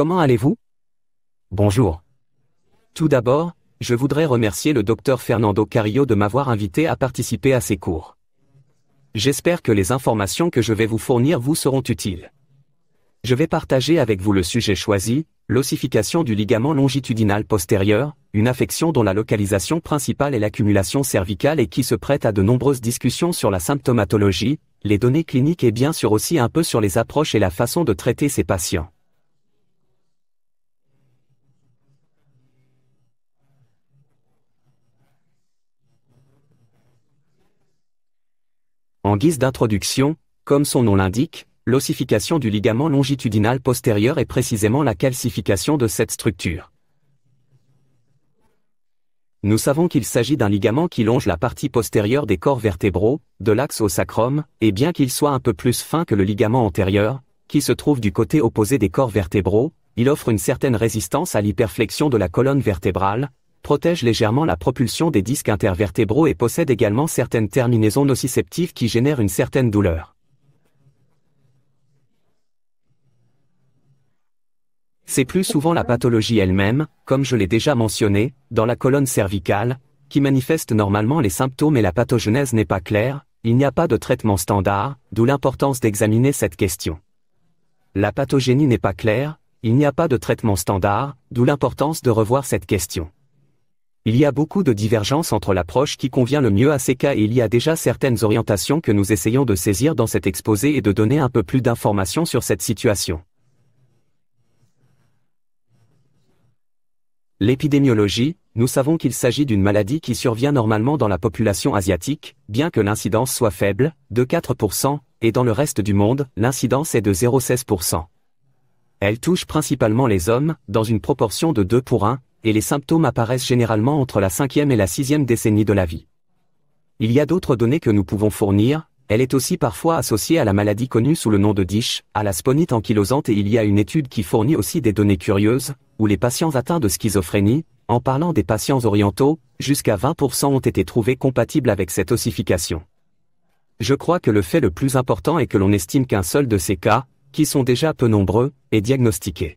Comment allez-vous Bonjour. Tout d'abord, je voudrais remercier le docteur Fernando Carillo de m'avoir invité à participer à ces cours. J'espère que les informations que je vais vous fournir vous seront utiles. Je vais partager avec vous le sujet choisi, l'ossification du ligament longitudinal postérieur, une affection dont la localisation principale est l'accumulation cervicale et qui se prête à de nombreuses discussions sur la symptomatologie, les données cliniques et bien sûr aussi un peu sur les approches et la façon de traiter ces patients. En guise d'introduction, comme son nom l'indique, l'ossification du ligament longitudinal postérieur est précisément la calcification de cette structure. Nous savons qu'il s'agit d'un ligament qui longe la partie postérieure des corps vertébraux, de l'axe au sacrum, et bien qu'il soit un peu plus fin que le ligament antérieur, qui se trouve du côté opposé des corps vertébraux, il offre une certaine résistance à l'hyperflexion de la colonne vertébrale, protège légèrement la propulsion des disques intervertébraux et possède également certaines terminaisons nociceptives qui génèrent une certaine douleur. C'est plus souvent la pathologie elle-même, comme je l'ai déjà mentionné, dans la colonne cervicale, qui manifeste normalement les symptômes et la pathogenèse n'est pas claire, il n'y a pas de traitement standard, d'où l'importance d'examiner cette question. La pathogénie n'est pas claire, il n'y a pas de traitement standard, d'où l'importance de revoir cette question. Il y a beaucoup de divergences entre l'approche qui convient le mieux à ces cas et il y a déjà certaines orientations que nous essayons de saisir dans cet exposé et de donner un peu plus d'informations sur cette situation. L'épidémiologie, nous savons qu'il s'agit d'une maladie qui survient normalement dans la population asiatique, bien que l'incidence soit faible, de 4%, et dans le reste du monde, l'incidence est de 0,16%. Elle touche principalement les hommes, dans une proportion de 2 pour 1, et les symptômes apparaissent généralement entre la cinquième et la sixième décennie de la vie. Il y a d'autres données que nous pouvons fournir, elle est aussi parfois associée à la maladie connue sous le nom de DISH, à la sponite ankylosante et il y a une étude qui fournit aussi des données curieuses, où les patients atteints de schizophrénie, en parlant des patients orientaux, jusqu'à 20% ont été trouvés compatibles avec cette ossification. Je crois que le fait le plus important est que l'on estime qu'un seul de ces cas, qui sont déjà peu nombreux, est diagnostiqué.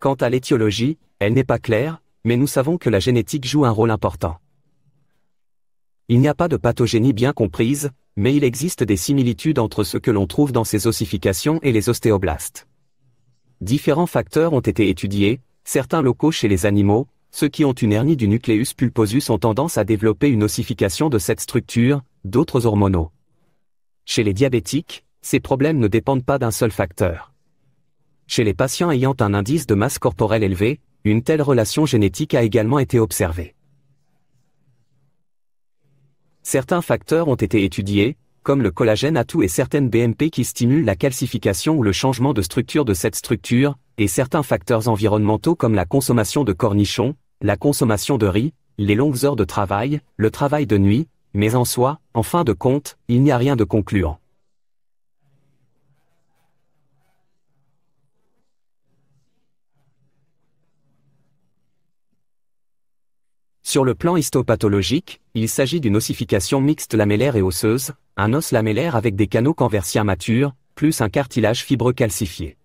Quant à l'étiologie, elle n'est pas claire, mais nous savons que la génétique joue un rôle important. Il n'y a pas de pathogénie bien comprise, mais il existe des similitudes entre ce que l'on trouve dans ces ossifications et les ostéoblastes. Différents facteurs ont été étudiés, certains locaux chez les animaux, ceux qui ont une hernie du nucléus pulposus ont tendance à développer une ossification de cette structure, d'autres hormonaux. Chez les diabétiques, ces problèmes ne dépendent pas d'un seul facteur. Chez les patients ayant un indice de masse corporelle élevé, une telle relation génétique a également été observée. Certains facteurs ont été étudiés, comme le collagène à et certaines BMP qui stimulent la calcification ou le changement de structure de cette structure, et certains facteurs environnementaux comme la consommation de cornichons, la consommation de riz, les longues heures de travail, le travail de nuit, mais en soi, en fin de compte, il n'y a rien de concluant. Sur le plan histopathologique, il s'agit d'une ossification mixte lamellaire et osseuse, un os lamellaire avec des canaux canversiens matures, plus un cartilage fibreux calcifié.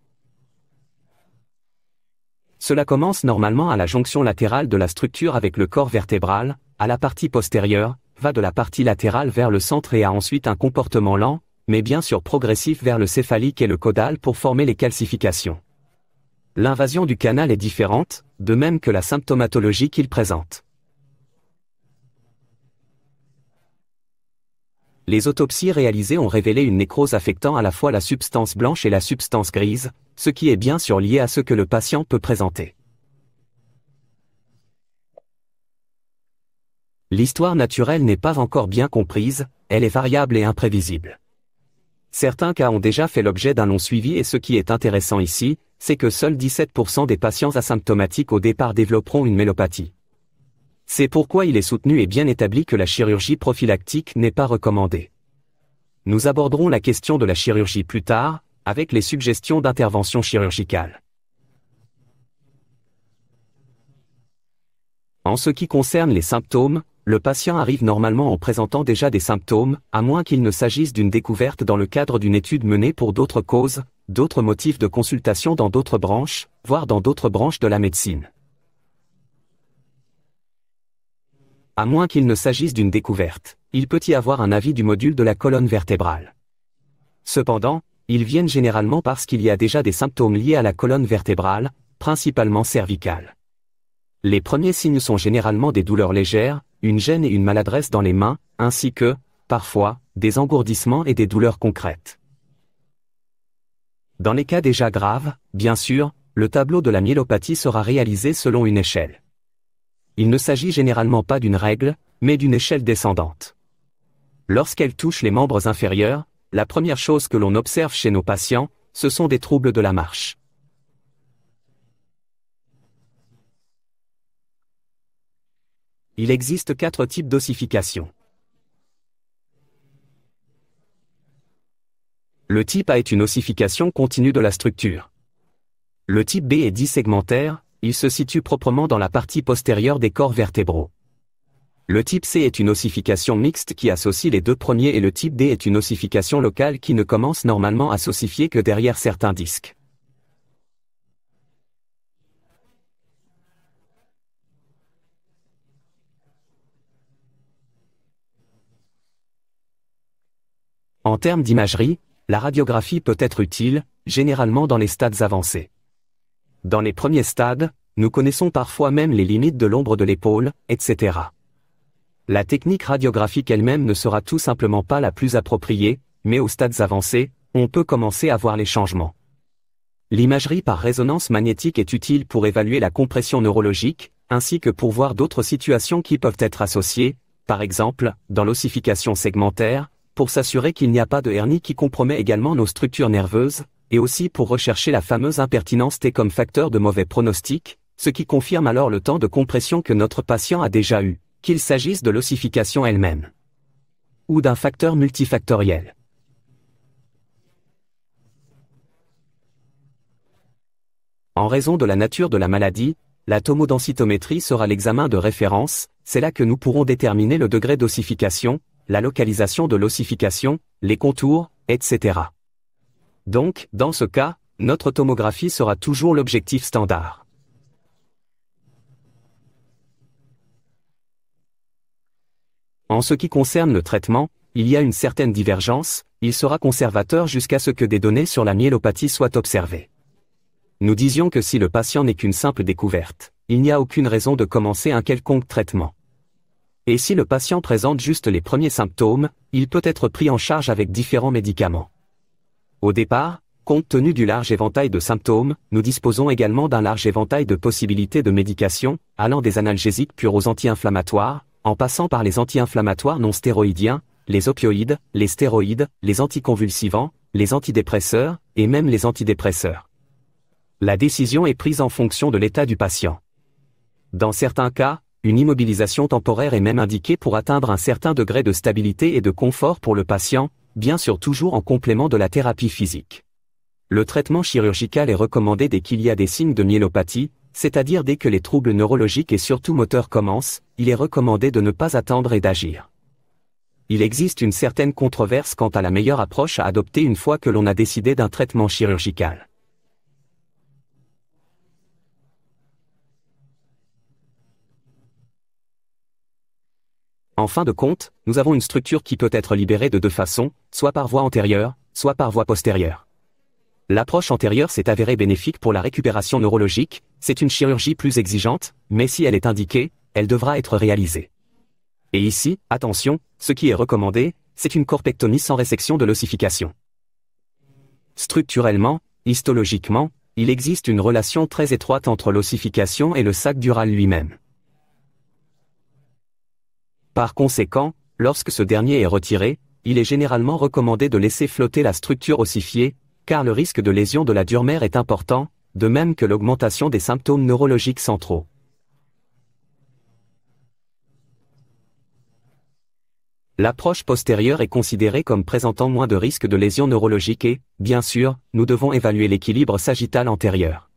Cela commence normalement à la jonction latérale de la structure avec le corps vertébral, à la partie postérieure, va de la partie latérale vers le centre et a ensuite un comportement lent, mais bien sûr progressif vers le céphalique et le caudal pour former les calcifications. L'invasion du canal est différente, de même que la symptomatologie qu'il présente. Les autopsies réalisées ont révélé une nécrose affectant à la fois la substance blanche et la substance grise, ce qui est bien sûr lié à ce que le patient peut présenter. L'histoire naturelle n'est pas encore bien comprise, elle est variable et imprévisible. Certains cas ont déjà fait l'objet d'un long suivi et ce qui est intéressant ici, c'est que seuls 17% des patients asymptomatiques au départ développeront une mélopathie. C'est pourquoi il est soutenu et bien établi que la chirurgie prophylactique n'est pas recommandée. Nous aborderons la question de la chirurgie plus tard, avec les suggestions d'intervention chirurgicale. En ce qui concerne les symptômes, le patient arrive normalement en présentant déjà des symptômes, à moins qu'il ne s'agisse d'une découverte dans le cadre d'une étude menée pour d'autres causes, d'autres motifs de consultation dans d'autres branches, voire dans d'autres branches de la médecine. À moins qu'il ne s'agisse d'une découverte, il peut y avoir un avis du module de la colonne vertébrale. Cependant, ils viennent généralement parce qu'il y a déjà des symptômes liés à la colonne vertébrale, principalement cervicale. Les premiers signes sont généralement des douleurs légères, une gêne et une maladresse dans les mains, ainsi que, parfois, des engourdissements et des douleurs concrètes. Dans les cas déjà graves, bien sûr, le tableau de la myélopathie sera réalisé selon une échelle il ne s'agit généralement pas d'une règle, mais d'une échelle descendante. Lorsqu'elle touche les membres inférieurs, la première chose que l'on observe chez nos patients, ce sont des troubles de la marche. Il existe quatre types d'ossification. Le type A est une ossification continue de la structure. Le type B est dissegmentaire, il se situe proprement dans la partie postérieure des corps vertébraux. Le type C est une ossification mixte qui associe les deux premiers et le type D est une ossification locale qui ne commence normalement à s'ossifier que derrière certains disques. En termes d'imagerie, la radiographie peut être utile, généralement dans les stades avancés. Dans les premiers stades, nous connaissons parfois même les limites de l'ombre de l'épaule, etc. La technique radiographique elle-même ne sera tout simplement pas la plus appropriée, mais aux stades avancés, on peut commencer à voir les changements. L'imagerie par résonance magnétique est utile pour évaluer la compression neurologique, ainsi que pour voir d'autres situations qui peuvent être associées, par exemple, dans l'ossification segmentaire, pour s'assurer qu'il n'y a pas de hernie qui compromet également nos structures nerveuses, et aussi pour rechercher la fameuse impertinence T comme facteur de mauvais pronostic, ce qui confirme alors le temps de compression que notre patient a déjà eu, qu'il s'agisse de l'ossification elle-même ou d'un facteur multifactoriel. En raison de la nature de la maladie, la tomodensitométrie sera l'examen de référence, c'est là que nous pourrons déterminer le degré d'ossification, la localisation de l'ossification, les contours, etc. Donc, dans ce cas, notre tomographie sera toujours l'objectif standard. En ce qui concerne le traitement, il y a une certaine divergence, il sera conservateur jusqu'à ce que des données sur la myélopathie soient observées. Nous disions que si le patient n'est qu'une simple découverte, il n'y a aucune raison de commencer un quelconque traitement. Et si le patient présente juste les premiers symptômes, il peut être pris en charge avec différents médicaments. Au départ, compte tenu du large éventail de symptômes, nous disposons également d'un large éventail de possibilités de médication, allant des analgésiques purs aux anti-inflammatoires, en passant par les anti-inflammatoires non stéroïdiens, les opioïdes, les stéroïdes, les anticonvulsivants, les antidépresseurs, et même les antidépresseurs. La décision est prise en fonction de l'état du patient. Dans certains cas, une immobilisation temporaire est même indiquée pour atteindre un certain degré de stabilité et de confort pour le patient, bien sûr toujours en complément de la thérapie physique. Le traitement chirurgical est recommandé dès qu'il y a des signes de myélopathie, c'est-à-dire dès que les troubles neurologiques et surtout moteurs commencent, il est recommandé de ne pas attendre et d'agir. Il existe une certaine controverse quant à la meilleure approche à adopter une fois que l'on a décidé d'un traitement chirurgical. En fin de compte, nous avons une structure qui peut être libérée de deux façons, soit par voie antérieure, soit par voie postérieure. L'approche antérieure s'est avérée bénéfique pour la récupération neurologique, c'est une chirurgie plus exigeante, mais si elle est indiquée, elle devra être réalisée. Et ici, attention, ce qui est recommandé, c'est une corpectomie sans résection de l'ossification. Structurellement, histologiquement, il existe une relation très étroite entre l'ossification et le sac dural lui-même. Par conséquent, lorsque ce dernier est retiré, il est généralement recommandé de laisser flotter la structure ossifiée, car le risque de lésion de la dure est important, de même que l'augmentation des symptômes neurologiques centraux. L'approche postérieure est considérée comme présentant moins de risques de lésions neurologiques et, bien sûr, nous devons évaluer l'équilibre sagittal antérieur.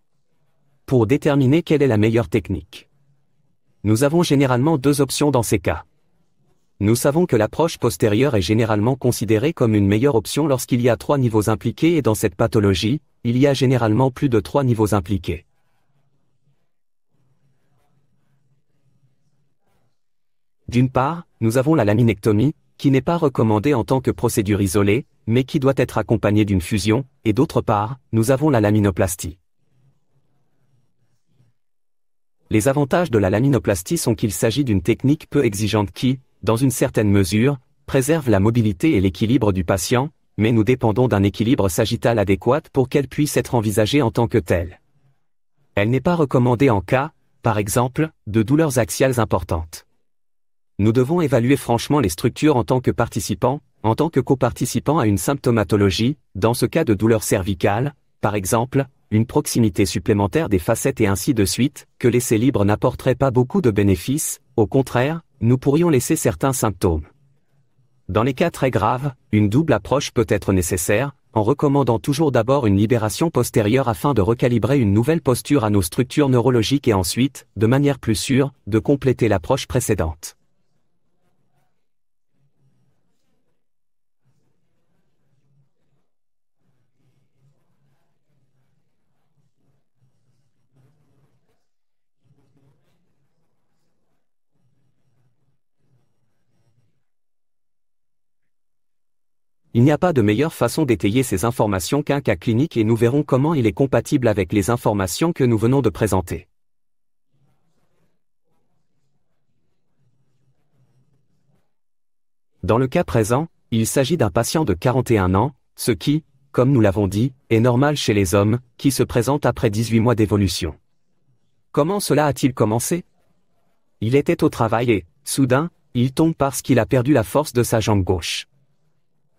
Pour déterminer quelle est la meilleure technique. Nous avons généralement deux options dans ces cas. Nous savons que l'approche postérieure est généralement considérée comme une meilleure option lorsqu'il y a trois niveaux impliqués et dans cette pathologie, il y a généralement plus de trois niveaux impliqués. D'une part, nous avons la laminectomie, qui n'est pas recommandée en tant que procédure isolée, mais qui doit être accompagnée d'une fusion, et d'autre part, nous avons la laminoplastie. Les avantages de la laminoplastie sont qu'il s'agit d'une technique peu exigeante qui, dans une certaine mesure, préserve la mobilité et l'équilibre du patient, mais nous dépendons d'un équilibre sagittal adéquat pour qu'elle puisse être envisagée en tant que telle. Elle n'est pas recommandée en cas, par exemple, de douleurs axiales importantes. Nous devons évaluer franchement les structures en tant que participants, en tant que coparticipants à une symptomatologie, dans ce cas de douleur cervicales, par exemple, une proximité supplémentaire des facettes et ainsi de suite, que l'essai libre n'apporterait pas beaucoup de bénéfices, au contraire, nous pourrions laisser certains symptômes. Dans les cas très graves, une double approche peut être nécessaire, en recommandant toujours d'abord une libération postérieure afin de recalibrer une nouvelle posture à nos structures neurologiques et ensuite, de manière plus sûre, de compléter l'approche précédente. Il n'y a pas de meilleure façon d'étayer ces informations qu'un cas clinique et nous verrons comment il est compatible avec les informations que nous venons de présenter. Dans le cas présent, il s'agit d'un patient de 41 ans, ce qui, comme nous l'avons dit, est normal chez les hommes, qui se présente après 18 mois d'évolution. Comment cela a-t-il commencé Il était au travail et, soudain, il tombe parce qu'il a perdu la force de sa jambe gauche.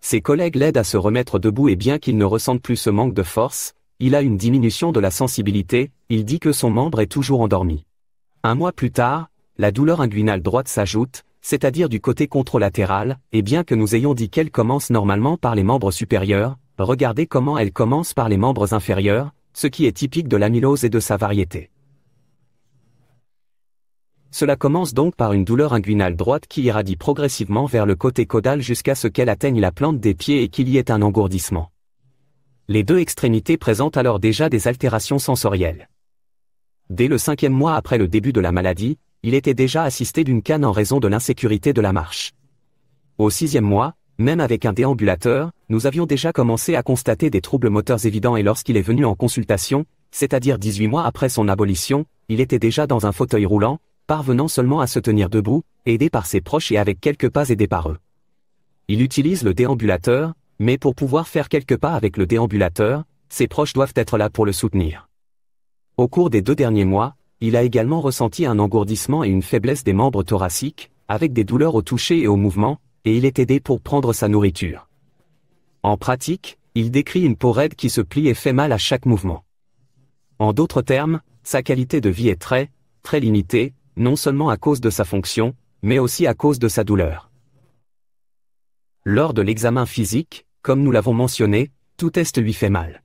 Ses collègues l'aident à se remettre debout et bien qu'il ne ressente plus ce manque de force, il a une diminution de la sensibilité, il dit que son membre est toujours endormi. Un mois plus tard, la douleur inguinale droite s'ajoute, c'est-à-dire du côté contralatéral, et bien que nous ayons dit qu'elle commence normalement par les membres supérieurs, regardez comment elle commence par les membres inférieurs, ce qui est typique de l'amylose et de sa variété. Cela commence donc par une douleur inguinale droite qui irradie progressivement vers le côté caudal jusqu'à ce qu'elle atteigne la plante des pieds et qu'il y ait un engourdissement. Les deux extrémités présentent alors déjà des altérations sensorielles. Dès le cinquième mois après le début de la maladie, il était déjà assisté d'une canne en raison de l'insécurité de la marche. Au sixième mois, même avec un déambulateur, nous avions déjà commencé à constater des troubles moteurs évidents et lorsqu'il est venu en consultation, c'est-à-dire 18 mois après son abolition, il était déjà dans un fauteuil roulant, parvenant seulement à se tenir debout, aidé par ses proches et avec quelques pas aidés par eux. Il utilise le déambulateur, mais pour pouvoir faire quelques pas avec le déambulateur, ses proches doivent être là pour le soutenir. Au cours des deux derniers mois, il a également ressenti un engourdissement et une faiblesse des membres thoraciques, avec des douleurs au toucher et au mouvement, et il est aidé pour prendre sa nourriture. En pratique, il décrit une peau raide qui se plie et fait mal à chaque mouvement. En d'autres termes, sa qualité de vie est très, très limitée, non seulement à cause de sa fonction, mais aussi à cause de sa douleur. Lors de l'examen physique, comme nous l'avons mentionné, tout test lui fait mal.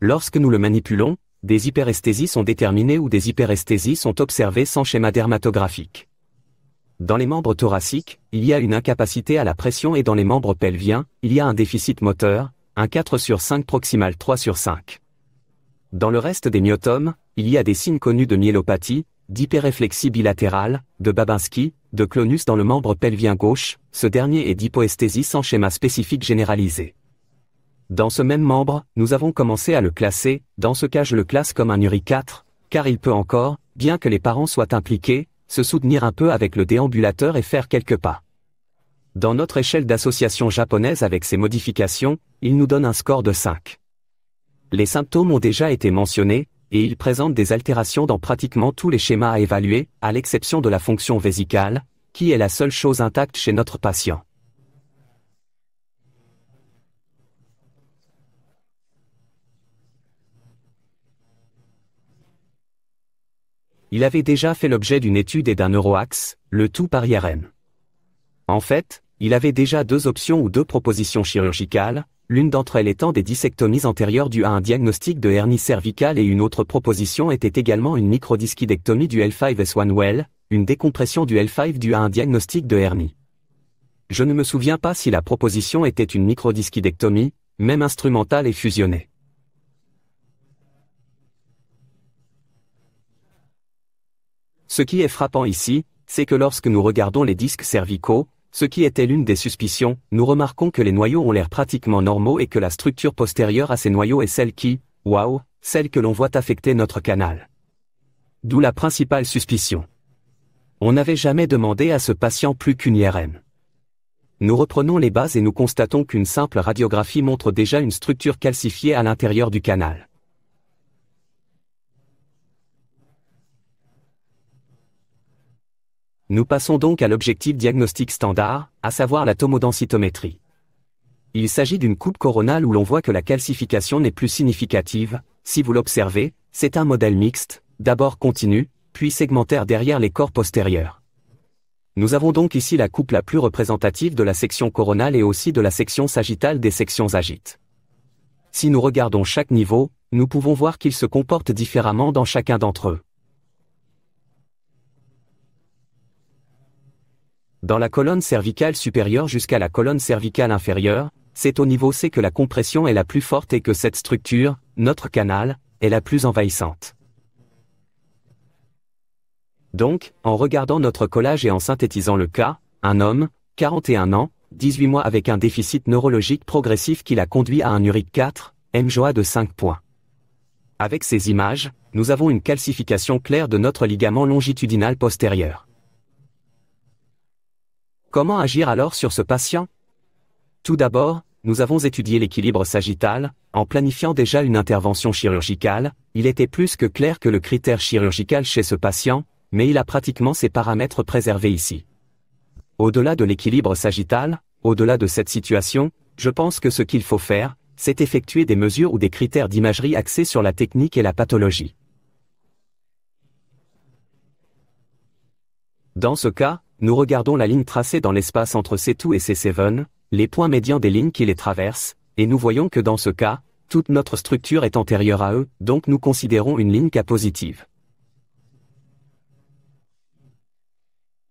Lorsque nous le manipulons, des hyperesthésies sont déterminées ou des hyperesthésies sont observées sans schéma dermatographique. Dans les membres thoraciques, il y a une incapacité à la pression et dans les membres pelviens, il y a un déficit moteur, un 4 sur 5 proximal 3 sur 5. Dans le reste des myotomes, il y a des signes connus de myélopathie, d'hyperréflexie bilatérale, de Babinski, de Clonus dans le membre pelvien gauche, ce dernier est d'hypoesthésie sans schéma spécifique généralisé. Dans ce même membre, nous avons commencé à le classer, dans ce cas je le classe comme un URI 4, car il peut encore, bien que les parents soient impliqués, se soutenir un peu avec le déambulateur et faire quelques pas. Dans notre échelle d'association japonaise avec ces modifications, il nous donne un score de 5. Les symptômes ont déjà été mentionnés, et il présente des altérations dans pratiquement tous les schémas à évaluer, à l'exception de la fonction vésicale, qui est la seule chose intacte chez notre patient. Il avait déjà fait l'objet d'une étude et d'un neuroaxe, le tout par IRM. En fait, il avait déjà deux options ou deux propositions chirurgicales, l'une d'entre elles étant des dissectomies antérieures dues à un diagnostic de hernie cervicale et une autre proposition était également une microdischidectomie du L5S1 well, une décompression du L5 due à un diagnostic de hernie. Je ne me souviens pas si la proposition était une microdischidectomie, même instrumentale et fusionnée. Ce qui est frappant ici, c'est que lorsque nous regardons les disques cervicaux, ce qui était l'une des suspicions, nous remarquons que les noyaux ont l'air pratiquement normaux et que la structure postérieure à ces noyaux est celle qui, waouh, celle que l'on voit affecter notre canal. D'où la principale suspicion. On n'avait jamais demandé à ce patient plus qu'une IRM. Nous reprenons les bases et nous constatons qu'une simple radiographie montre déjà une structure calcifiée à l'intérieur du canal. Nous passons donc à l'objectif diagnostique standard, à savoir la tomodensitométrie. Il s'agit d'une coupe coronale où l'on voit que la calcification n'est plus significative, si vous l'observez, c'est un modèle mixte, d'abord continu, puis segmentaire derrière les corps postérieurs. Nous avons donc ici la coupe la plus représentative de la section coronale et aussi de la section sagittale des sections agites. Si nous regardons chaque niveau, nous pouvons voir qu'ils se comportent différemment dans chacun d'entre eux. dans la colonne cervicale supérieure jusqu'à la colonne cervicale inférieure, c'est au niveau C que la compression est la plus forte et que cette structure, notre canal, est la plus envahissante. Donc, en regardant notre collage et en synthétisant le cas, un homme, 41 ans, 18 mois avec un déficit neurologique progressif qui l'a conduit à un uric 4, MJOA de 5 points. Avec ces images, nous avons une calcification claire de notre ligament longitudinal postérieur. Comment agir alors sur ce patient Tout d'abord, nous avons étudié l'équilibre sagittal, en planifiant déjà une intervention chirurgicale, il était plus que clair que le critère chirurgical chez ce patient, mais il a pratiquement ses paramètres préservés ici. Au-delà de l'équilibre sagittal, au-delà de cette situation, je pense que ce qu'il faut faire, c'est effectuer des mesures ou des critères d'imagerie axés sur la technique et la pathologie. Dans ce cas, nous regardons la ligne tracée dans l'espace entre C2 et C7, les points médians des lignes qui les traversent, et nous voyons que dans ce cas, toute notre structure est antérieure à eux, donc nous considérons une ligne K positive.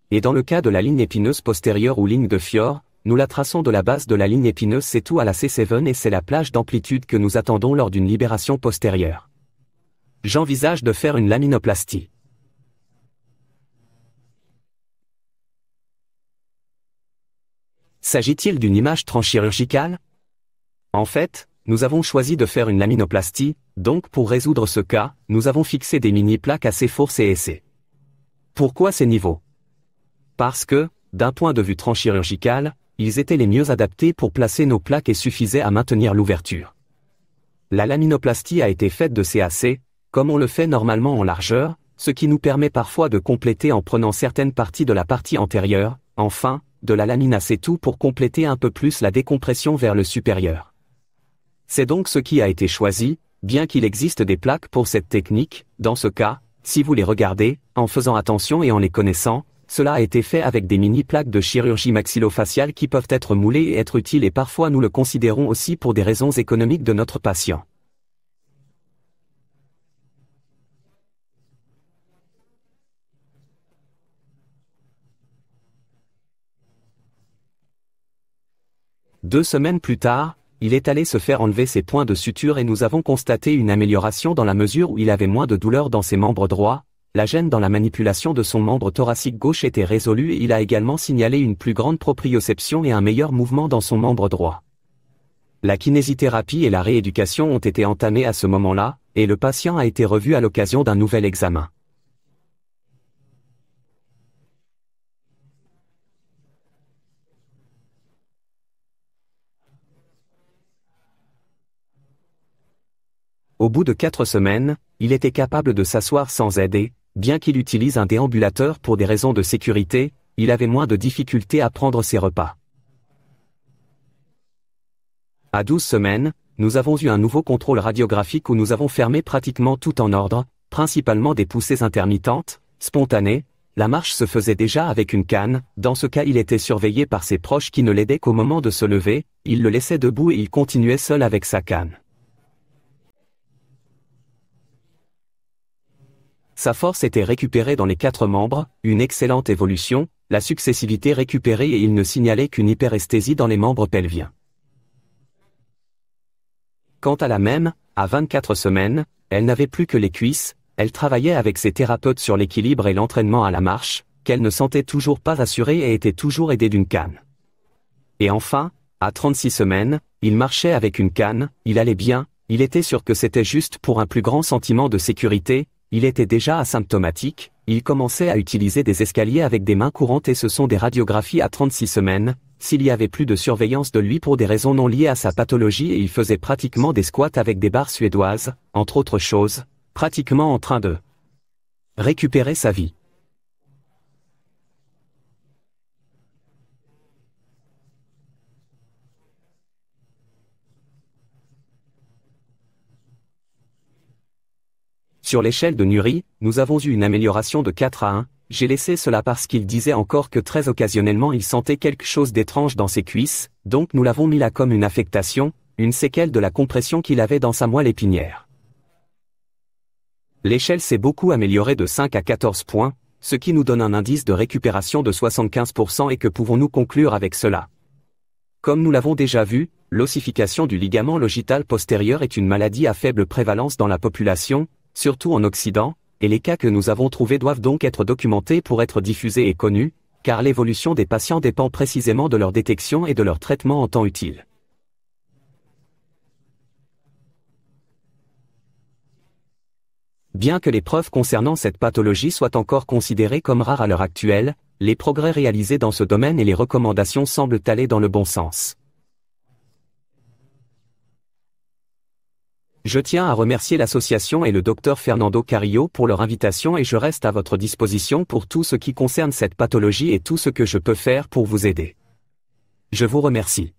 Et dans le cas de la ligne épineuse postérieure ou ligne de fjord, nous la traçons de la base de la ligne épineuse C2 à la C7 et c'est la plage d'amplitude que nous attendons lors d'une libération postérieure. J'envisage de faire une laminoplastie. S'agit-il d'une image transchirurgicale En fait, nous avons choisi de faire une laminoplastie, donc pour résoudre ce cas, nous avons fixé des mini-plaques assez fausses et essais. Pourquoi ces niveaux Parce que, d'un point de vue transchirurgical, ils étaient les mieux adaptés pour placer nos plaques et suffisaient à maintenir l'ouverture. La laminoplastie a été faite de CAC, comme on le fait normalement en largeur, ce qui nous permet parfois de compléter en prenant certaines parties de la partie antérieure. Enfin, de la lamina c'est tout pour compléter un peu plus la décompression vers le supérieur. C'est donc ce qui a été choisi, bien qu'il existe des plaques pour cette technique, dans ce cas, si vous les regardez, en faisant attention et en les connaissant, cela a été fait avec des mini-plaques de chirurgie maxillofaciale qui peuvent être moulées et être utiles et parfois nous le considérons aussi pour des raisons économiques de notre patient. Deux semaines plus tard, il est allé se faire enlever ses points de suture et nous avons constaté une amélioration dans la mesure où il avait moins de douleur dans ses membres droits, la gêne dans la manipulation de son membre thoracique gauche était résolue et il a également signalé une plus grande proprioception et un meilleur mouvement dans son membre droit. La kinésithérapie et la rééducation ont été entamées à ce moment-là, et le patient a été revu à l'occasion d'un nouvel examen. Au bout de quatre semaines, il était capable de s'asseoir sans aider, bien qu'il utilise un déambulateur pour des raisons de sécurité, il avait moins de difficultés à prendre ses repas. À douze semaines, nous avons eu un nouveau contrôle radiographique où nous avons fermé pratiquement tout en ordre, principalement des poussées intermittentes, spontanées, la marche se faisait déjà avec une canne, dans ce cas il était surveillé par ses proches qui ne l'aidaient qu'au moment de se lever, il le laissait debout et il continuait seul avec sa canne. Sa force était récupérée dans les quatre membres, une excellente évolution, la successivité récupérée et il ne signalait qu'une hyperesthésie dans les membres pelviens. Quant à la même, à 24 semaines, elle n'avait plus que les cuisses, elle travaillait avec ses thérapeutes sur l'équilibre et l'entraînement à la marche, qu'elle ne sentait toujours pas assurée et était toujours aidée d'une canne. Et enfin, à 36 semaines, il marchait avec une canne, il allait bien, il était sûr que c'était juste pour un plus grand sentiment de sécurité, il était déjà asymptomatique, il commençait à utiliser des escaliers avec des mains courantes et ce sont des radiographies à 36 semaines, s'il y avait plus de surveillance de lui pour des raisons non liées à sa pathologie et il faisait pratiquement des squats avec des barres suédoises, entre autres choses, pratiquement en train de récupérer sa vie. Sur l'échelle de Nuri, nous avons eu une amélioration de 4 à 1, j'ai laissé cela parce qu'il disait encore que très occasionnellement il sentait quelque chose d'étrange dans ses cuisses, donc nous l'avons mis là comme une affectation, une séquelle de la compression qu'il avait dans sa moelle épinière. L'échelle s'est beaucoup améliorée de 5 à 14 points, ce qui nous donne un indice de récupération de 75% et que pouvons-nous conclure avec cela Comme nous l'avons déjà vu, l'ossification du ligament logital postérieur est une maladie à faible prévalence dans la population, surtout en Occident, et les cas que nous avons trouvés doivent donc être documentés pour être diffusés et connus, car l'évolution des patients dépend précisément de leur détection et de leur traitement en temps utile. Bien que les preuves concernant cette pathologie soient encore considérées comme rares à l'heure actuelle, les progrès réalisés dans ce domaine et les recommandations semblent aller dans le bon sens. Je tiens à remercier l'association et le docteur Fernando Carillo pour leur invitation et je reste à votre disposition pour tout ce qui concerne cette pathologie et tout ce que je peux faire pour vous aider. Je vous remercie.